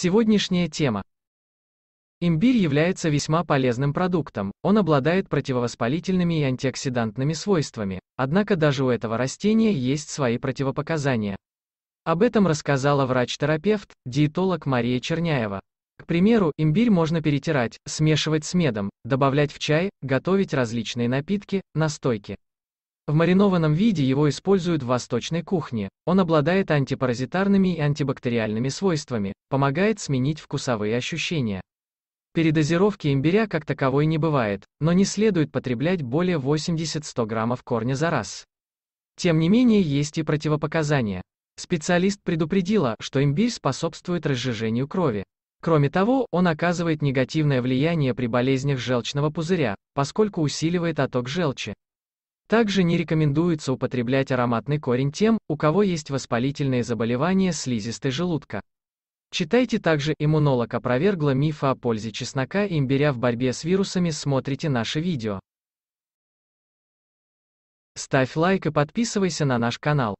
Сегодняшняя тема. Имбирь является весьма полезным продуктом, он обладает противовоспалительными и антиоксидантными свойствами, однако даже у этого растения есть свои противопоказания. Об этом рассказала врач-терапевт, диетолог Мария Черняева. К примеру, имбирь можно перетирать, смешивать с медом, добавлять в чай, готовить различные напитки, настойки. В маринованном виде его используют в восточной кухне. Он обладает антипаразитарными и антибактериальными свойствами, помогает сменить вкусовые ощущения. Передозировки имбиря как таковой не бывает, но не следует потреблять более 80-100 граммов корня за раз. Тем не менее есть и противопоказания. Специалист предупредила, что имбирь способствует разжижению крови. Кроме того, он оказывает негативное влияние при болезнях желчного пузыря, поскольку усиливает отток желчи. Также не рекомендуется употреблять ароматный корень тем, у кого есть воспалительные заболевания слизистой желудка. Читайте также «Иммунолог опровергла мифа о пользе чеснока и имбиря в борьбе с вирусами» смотрите наше видео. Ставь лайк и подписывайся на наш канал.